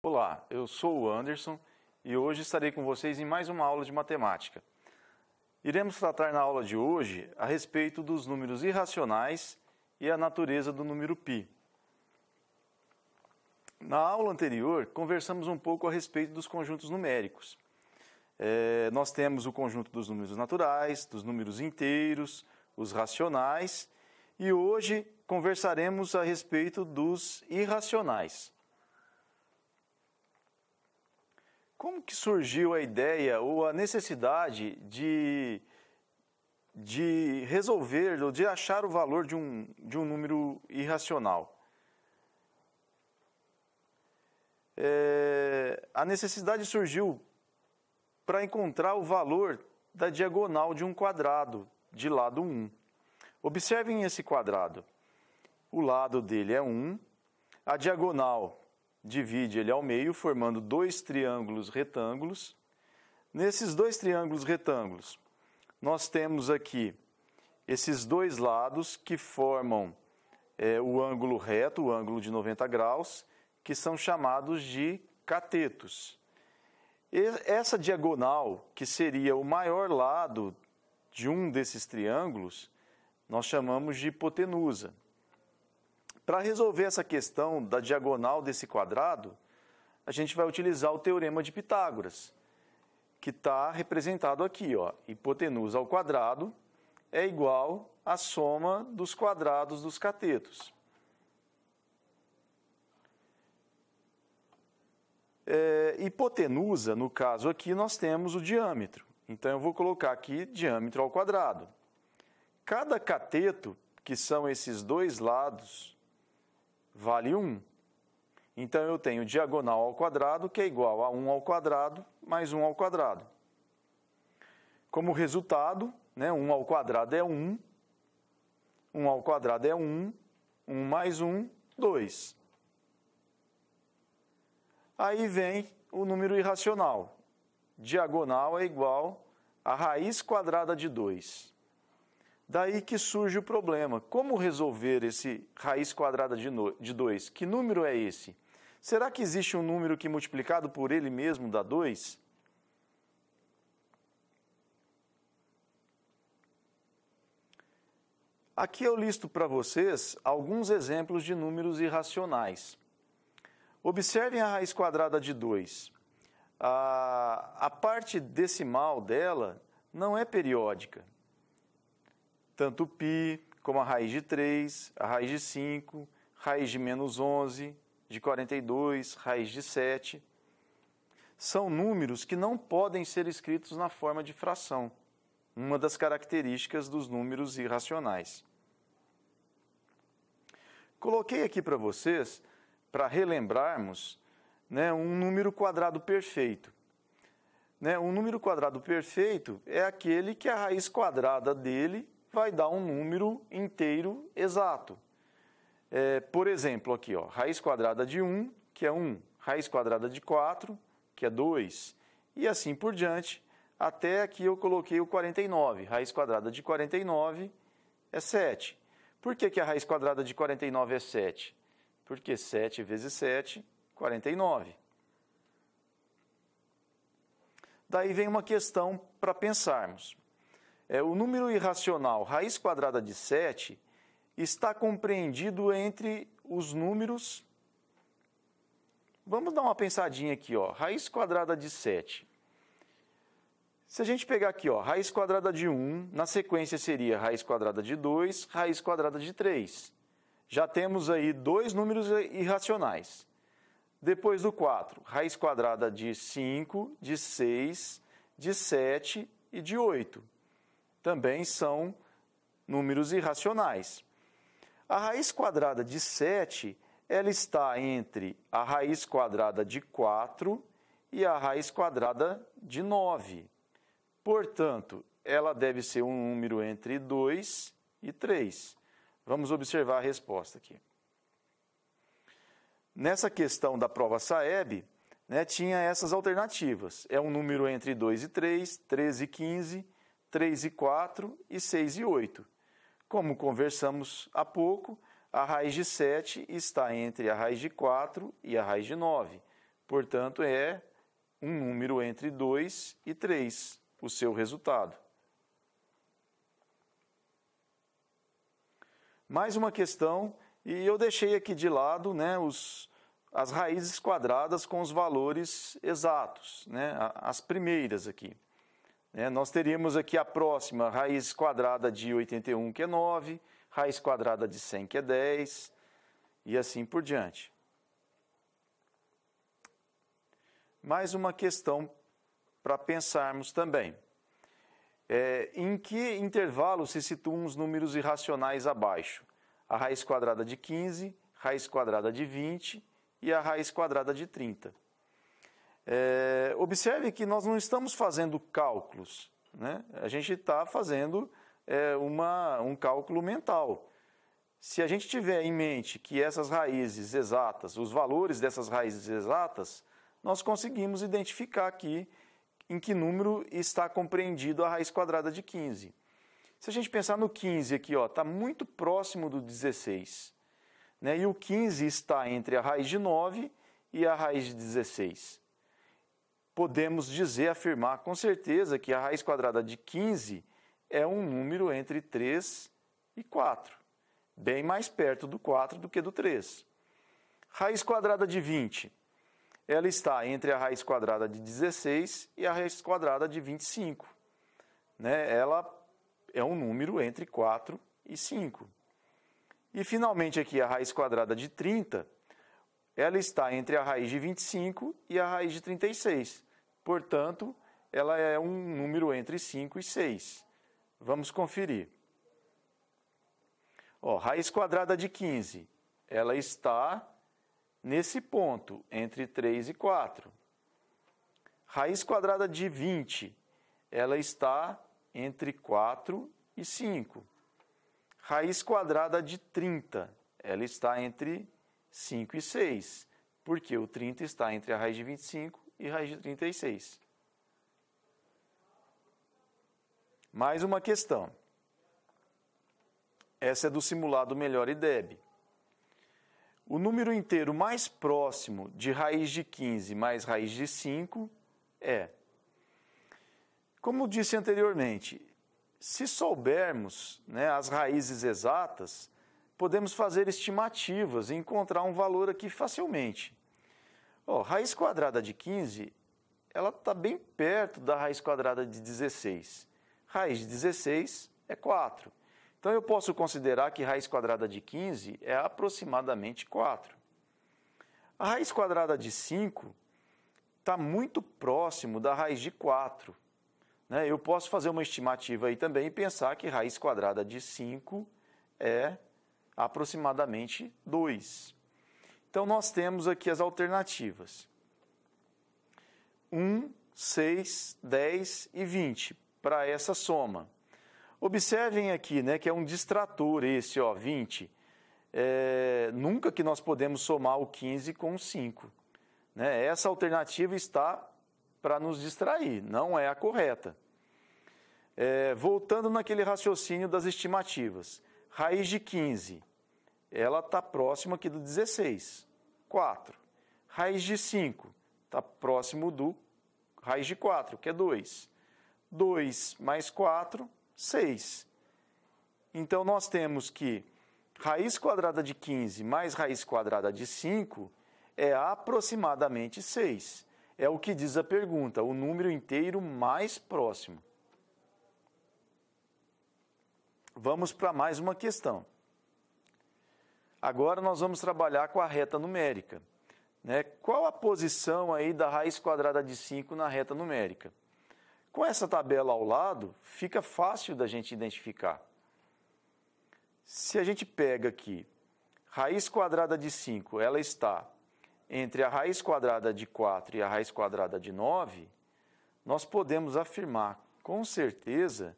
Olá, eu sou o Anderson e hoje estarei com vocês em mais uma aula de matemática. Iremos tratar na aula de hoje a respeito dos números irracionais e a natureza do número π. Na aula anterior, conversamos um pouco a respeito dos conjuntos numéricos. É, nós temos o conjunto dos números naturais, dos números inteiros, os racionais, e hoje conversaremos a respeito dos irracionais. Como que surgiu a ideia ou a necessidade de, de resolver ou de achar o valor de um, de um número irracional? É, a necessidade surgiu para encontrar o valor da diagonal de um quadrado de lado 1. Observem esse quadrado. O lado dele é 1, a diagonal divide ele ao meio, formando dois triângulos retângulos. Nesses dois triângulos retângulos, nós temos aqui esses dois lados que formam é, o ângulo reto, o ângulo de 90 graus, que são chamados de catetos. E essa diagonal, que seria o maior lado de um desses triângulos, nós chamamos de hipotenusa. Para resolver essa questão da diagonal desse quadrado, a gente vai utilizar o teorema de Pitágoras, que está representado aqui. Ó. Hipotenusa ao quadrado é igual à soma dos quadrados dos catetos. É, hipotenusa, no caso aqui, nós temos o diâmetro. Então, eu vou colocar aqui diâmetro ao quadrado. Cada cateto, que são esses dois lados vale 1. Então eu tenho diagonal ao quadrado que é igual a 1 ao quadrado mais 1 ao quadrado. Como resultado, né, 1 ao quadrado é 1, 1 ao quadrado é 1, 1 mais 1, 2. Aí vem o número irracional. Diagonal é igual a raiz quadrada de 2. Daí que surge o problema. Como resolver esse raiz quadrada de 2? Que número é esse? Será que existe um número que multiplicado por ele mesmo dá 2? Aqui eu listo para vocês alguns exemplos de números irracionais. Observem a raiz quadrada de 2. A, a parte decimal dela não é periódica tanto π como a raiz de 3, a raiz de 5, raiz de menos 11, de 42, raiz de 7. São números que não podem ser escritos na forma de fração, uma das características dos números irracionais. Coloquei aqui para vocês, para relembrarmos, né, um número quadrado perfeito. Né, um número quadrado perfeito é aquele que a raiz quadrada dele vai dar um número inteiro exato. É, por exemplo, aqui, ó, raiz quadrada de 1, que é 1, raiz quadrada de 4, que é 2, e assim por diante, até aqui eu coloquei o 49. Raiz quadrada de 49 é 7. Por que, que a raiz quadrada de 49 é 7? Porque 7 vezes 7, 49. Daí vem uma questão para pensarmos. É, o número irracional raiz quadrada de 7 está compreendido entre os números. Vamos dar uma pensadinha aqui, ó. Raiz quadrada de 7. Se a gente pegar aqui, ó, raiz quadrada de 1, na sequência seria raiz quadrada de 2, raiz quadrada de 3. Já temos aí dois números irracionais. Depois do 4, raiz quadrada de 5, de 6, de 7 e de 8 também são números irracionais. A raiz quadrada de 7 ela está entre a raiz quadrada de 4 e a raiz quadrada de 9. Portanto, ela deve ser um número entre 2 e 3. Vamos observar a resposta aqui. Nessa questão da prova Saeb, né, tinha essas alternativas. É um número entre 2 e 3, 13 e 15, 3 e 4 e 6 e 8. Como conversamos há pouco, a raiz de 7 está entre a raiz de 4 e a raiz de 9. Portanto, é um número entre 2 e 3, o seu resultado. Mais uma questão, e eu deixei aqui de lado né, os, as raízes quadradas com os valores exatos, né, as primeiras aqui. É, nós teríamos aqui a próxima raiz quadrada de 81, que é 9, raiz quadrada de 100, que é 10, e assim por diante. Mais uma questão para pensarmos também. É, em que intervalo se situam os números irracionais abaixo? A raiz quadrada de 15, raiz quadrada de 20 e a raiz quadrada de 30. É, observe que nós não estamos fazendo cálculos, né? a gente está fazendo é, uma, um cálculo mental. Se a gente tiver em mente que essas raízes exatas, os valores dessas raízes exatas, nós conseguimos identificar aqui em que número está compreendido a raiz quadrada de 15. Se a gente pensar no 15 aqui, está muito próximo do 16. Né? E o 15 está entre a raiz de 9 e a raiz de 16 podemos dizer, afirmar com certeza que a raiz quadrada de 15 é um número entre 3 e 4, bem mais perto do 4 do que do 3. Raiz quadrada de 20. Ela está entre a raiz quadrada de 16 e a raiz quadrada de 25. Né? Ela é um número entre 4 e 5. E finalmente aqui a raiz quadrada de 30, ela está entre a raiz de 25 e a raiz de 36. Portanto, ela é um número entre 5 e 6. Vamos conferir. Ó, raiz quadrada de 15, ela está nesse ponto, entre 3 e 4. Raiz quadrada de 20, ela está entre 4 e 5. Raiz quadrada de 30, ela está entre 5 e 6, porque o 30 está entre a raiz de 25 e raiz de 36. Mais uma questão. Essa é do simulado melhor IDEB. O número inteiro mais próximo de raiz de 15 mais raiz de 5 é. Como disse anteriormente, se soubermos né, as raízes exatas, podemos fazer estimativas e encontrar um valor aqui facilmente. Oh, raiz quadrada de 15, ela está bem perto da raiz quadrada de 16. Raiz de 16 é 4. Então eu posso considerar que raiz quadrada de 15 é aproximadamente 4. A raiz quadrada de 5 está muito próximo da raiz de 4. Né? Eu posso fazer uma estimativa aí também e pensar que raiz quadrada de 5 é aproximadamente 2. Então, nós temos aqui as alternativas. 1, 6, 10 e 20 para essa soma. Observem aqui né, que é um distrator esse, ó, 20. É, nunca que nós podemos somar o 15 com o 5. Né? Essa alternativa está para nos distrair, não é a correta. É, voltando naquele raciocínio das estimativas, raiz de 15, ela está próxima aqui do 16. 4. Raiz de 5 está próximo do raiz de 4, que é 2. 2 mais 4, 6. Então, nós temos que raiz quadrada de 15 mais raiz quadrada de 5 é aproximadamente 6. É o que diz a pergunta, o número inteiro mais próximo. Vamos para mais uma questão. Agora nós vamos trabalhar com a reta numérica. Né? Qual a posição aí da raiz quadrada de 5 na reta numérica? Com essa tabela ao lado, fica fácil da gente identificar. Se a gente pega aqui, raiz quadrada de 5, ela está entre a raiz quadrada de 4 e a raiz quadrada de 9, nós podemos afirmar com certeza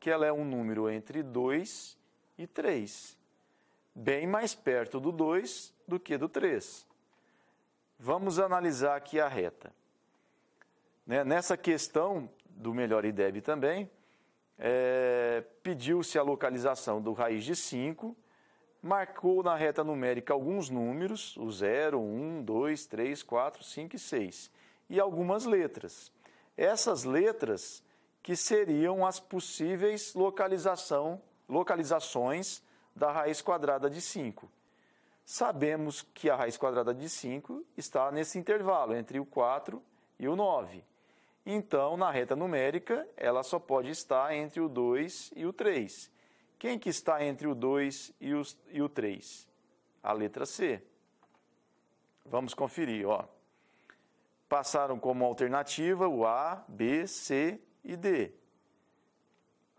que ela é um número entre 2 e 3 bem mais perto do 2 do que do 3. Vamos analisar aqui a reta. Né, nessa questão do melhor IDEB também, é, pediu-se a localização do raiz de 5, marcou na reta numérica alguns números, o 0, 1, 2, 3, 4, 5 e 6, e algumas letras. Essas letras que seriam as possíveis localização, localizações da raiz quadrada de 5. Sabemos que a raiz quadrada de 5 está nesse intervalo entre o 4 e o 9. Então, na reta numérica, ela só pode estar entre o 2 e o 3. Quem que está entre o 2 e, os, e o 3? A letra C. Vamos conferir. Ó. Passaram como alternativa o A, B, C e D.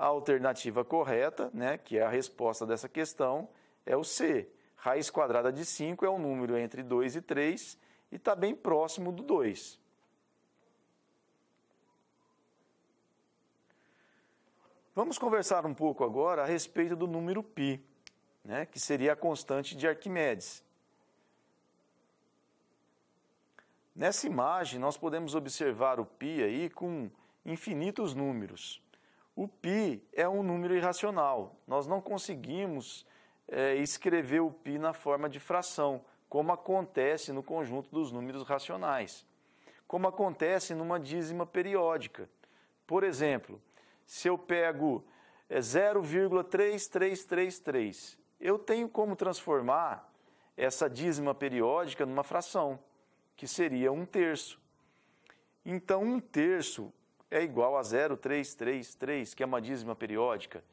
A alternativa correta, né, que é a resposta dessa questão, é o C. Raiz quadrada de 5 é um número entre 2 e 3 e está bem próximo do 2. Vamos conversar um pouco agora a respeito do número π, né, que seria a constante de Arquimedes. Nessa imagem, nós podemos observar o π aí com infinitos números. O pi é um número irracional. Nós não conseguimos é, escrever o pi na forma de fração, como acontece no conjunto dos números racionais, como acontece numa dízima periódica. Por exemplo, se eu pego 0,3333, é, eu tenho como transformar essa dízima periódica numa fração, que seria um terço. Então, um terço é igual a 0,333, que é uma dízima periódica.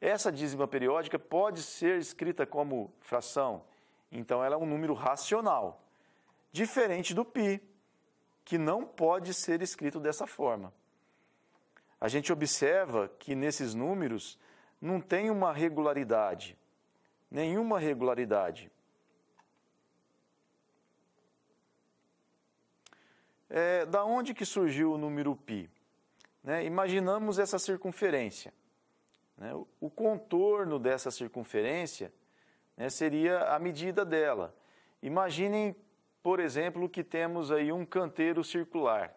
Essa dízima periódica pode ser escrita como fração, então ela é um número racional, diferente do π, que não pode ser escrito dessa forma. A gente observa que nesses números não tem uma regularidade, nenhuma regularidade. É, da onde que surgiu o número π? Né? Imaginamos essa circunferência. Né? O contorno dessa circunferência né, seria a medida dela. Imaginem, por exemplo, que temos aí um canteiro circular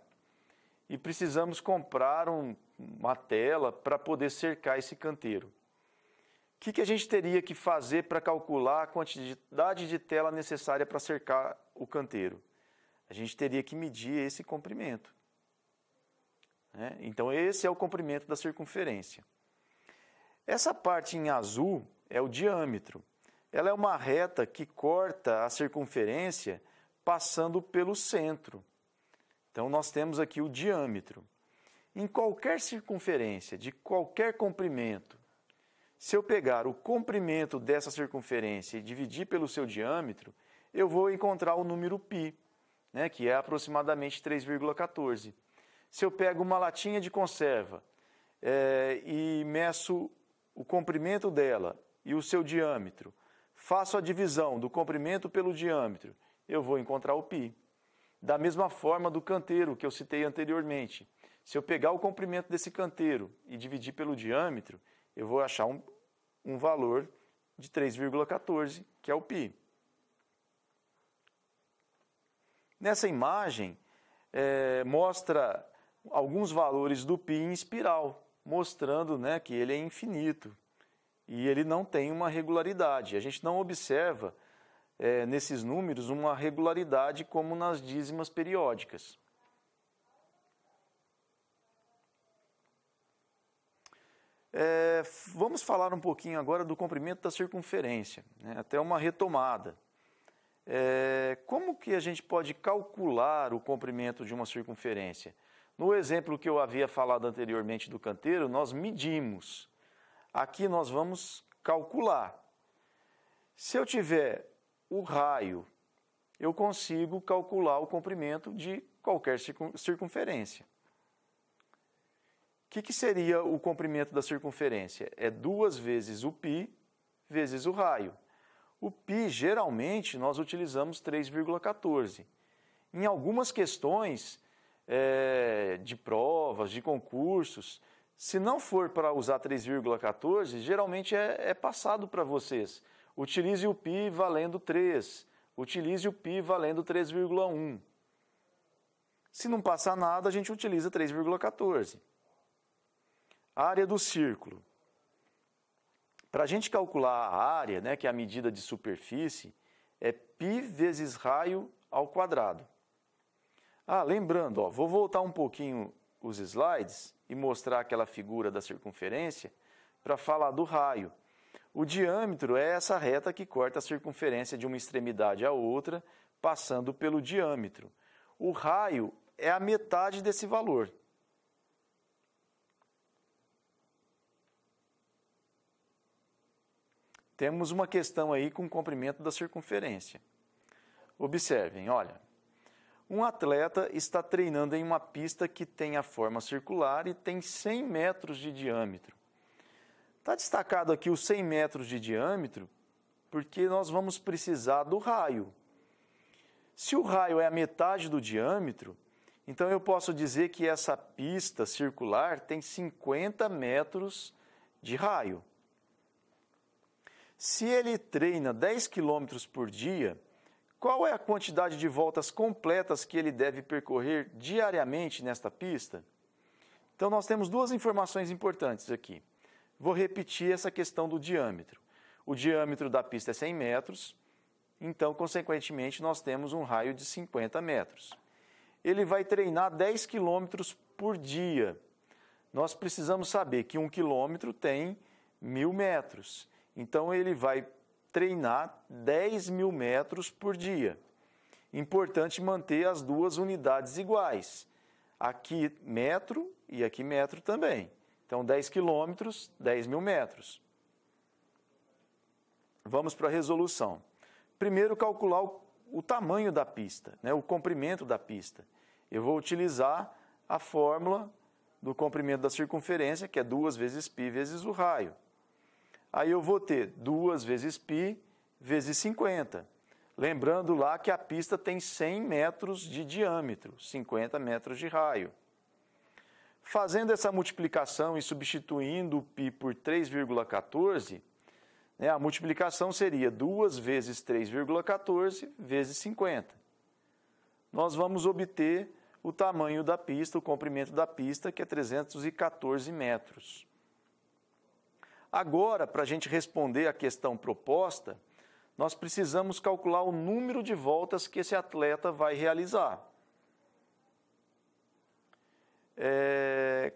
e precisamos comprar um, uma tela para poder cercar esse canteiro. O que, que a gente teria que fazer para calcular a quantidade de tela necessária para cercar o canteiro? A gente teria que medir esse comprimento. Né? Então, esse é o comprimento da circunferência. Essa parte em azul é o diâmetro. Ela é uma reta que corta a circunferência passando pelo centro. Então, nós temos aqui o diâmetro. Em qualquer circunferência, de qualquer comprimento, se eu pegar o comprimento dessa circunferência e dividir pelo seu diâmetro, eu vou encontrar o número π, né, que é aproximadamente 3,14 se eu pego uma latinha de conserva é, e meço o comprimento dela e o seu diâmetro, faço a divisão do comprimento pelo diâmetro, eu vou encontrar o π. Da mesma forma do canteiro que eu citei anteriormente. Se eu pegar o comprimento desse canteiro e dividir pelo diâmetro, eu vou achar um, um valor de 3,14, que é o π. Nessa imagem, é, mostra alguns valores do π em espiral, mostrando né, que ele é infinito e ele não tem uma regularidade. A gente não observa é, nesses números uma regularidade como nas dízimas periódicas. É, vamos falar um pouquinho agora do comprimento da circunferência, né, até uma retomada. É, como que a gente pode calcular o comprimento de uma circunferência? No exemplo que eu havia falado anteriormente do canteiro, nós medimos. Aqui nós vamos calcular. Se eu tiver o raio, eu consigo calcular o comprimento de qualquer circunferência. O que, que seria o comprimento da circunferência? É duas vezes o π vezes o raio. O π, geralmente, nós utilizamos 3,14. Em algumas questões, é, de provas, de concursos, se não for para usar 3,14, geralmente é, é passado para vocês. Utilize o pi valendo 3, utilize o pi valendo 3,1. Se não passar nada, a gente utiliza 3,14. Área do círculo. Para a gente calcular a área, né, que é a medida de superfície, é π vezes raio ao quadrado. Ah, lembrando, ó, vou voltar um pouquinho os slides e mostrar aquela figura da circunferência para falar do raio. O diâmetro é essa reta que corta a circunferência de uma extremidade à outra, passando pelo diâmetro. O raio é a metade desse valor. Temos uma questão aí com o comprimento da circunferência. Observem, olha, um atleta está treinando em uma pista que tem a forma circular e tem 100 metros de diâmetro. Está destacado aqui os 100 metros de diâmetro porque nós vamos precisar do raio. Se o raio é a metade do diâmetro, então eu posso dizer que essa pista circular tem 50 metros de raio. Se ele treina 10 km por dia, qual é a quantidade de voltas completas que ele deve percorrer diariamente nesta pista? Então, nós temos duas informações importantes aqui. Vou repetir essa questão do diâmetro. O diâmetro da pista é 100 metros, então, consequentemente, nós temos um raio de 50 metros. Ele vai treinar 10 quilômetros por dia. Nós precisamos saber que um quilômetro tem mil metros. Então, ele vai treinar 10 mil metros por dia. Importante manter as duas unidades iguais. Aqui metro e aqui metro também. Então, 10 quilômetros, 10 mil metros. Vamos para a resolução. Primeiro, calcular o, o tamanho da pista, né, o comprimento da pista. Eu vou utilizar a fórmula do comprimento da circunferência, que é 2 vezes π vezes o raio aí eu vou ter 2 vezes π vezes 50. Lembrando lá que a pista tem 100 metros de diâmetro, 50 metros de raio. Fazendo essa multiplicação e substituindo o π por 3,14, né, a multiplicação seria 2 vezes 3,14 vezes 50. Nós vamos obter o tamanho da pista, o comprimento da pista, que é 314 metros. Agora, para a gente responder à questão proposta, nós precisamos calcular o número de voltas que esse atleta vai realizar. É,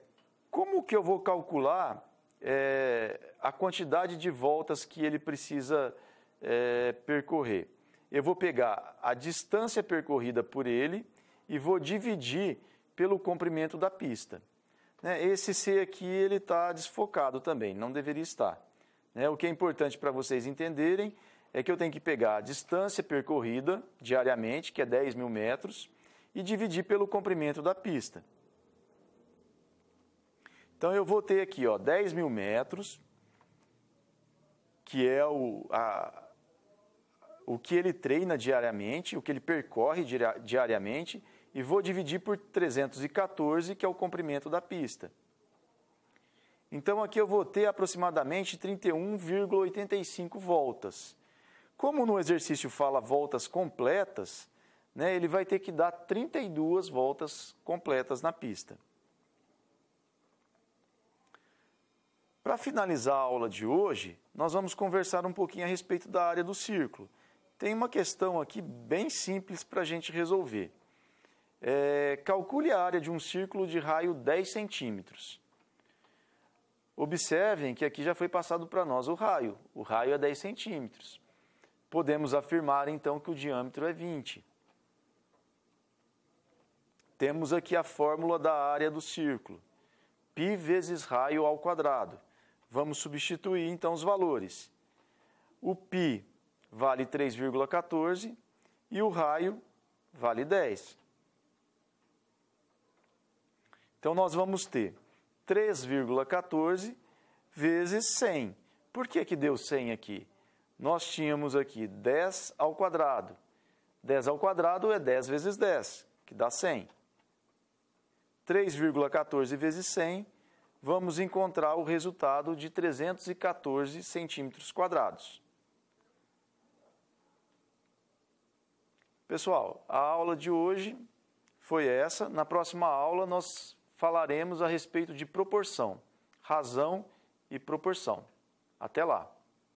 como que eu vou calcular é, a quantidade de voltas que ele precisa é, percorrer? Eu vou pegar a distância percorrida por ele e vou dividir pelo comprimento da pista né, esse C aqui ele está desfocado também, não deveria estar. Né? O que é importante para vocês entenderem é que eu tenho que pegar a distância percorrida diariamente, que é 10 mil metros, e dividir pelo comprimento da pista. Então eu vou ter aqui ó, 10 mil metros, que é o, a, o que ele treina diariamente, o que ele percorre diariamente, e vou dividir por 314, que é o comprimento da pista. Então aqui eu vou ter aproximadamente 31,85 voltas. Como no exercício fala voltas completas, né, ele vai ter que dar 32 voltas completas na pista. Para finalizar a aula de hoje, nós vamos conversar um pouquinho a respeito da área do círculo. Tem uma questão aqui bem simples para a gente resolver. É, calcule a área de um círculo de raio 10 centímetros. Observem que aqui já foi passado para nós o raio. O raio é 10 centímetros. Podemos afirmar, então, que o diâmetro é 20. Temos aqui a fórmula da área do círculo. Π vezes raio ao quadrado. Vamos substituir, então, os valores. O π vale 3,14 e o raio vale 10. Então nós vamos ter 3,14 vezes 100. Por que, que deu 100 aqui? Nós tínhamos aqui 10 ao quadrado. 10 ao quadrado é 10 vezes 10, que dá 100. 3,14 vezes 100, vamos encontrar o resultado de 314 centímetros quadrados. Pessoal, a aula de hoje foi essa. Na próxima aula nós falaremos a respeito de proporção, razão e proporção. Até lá!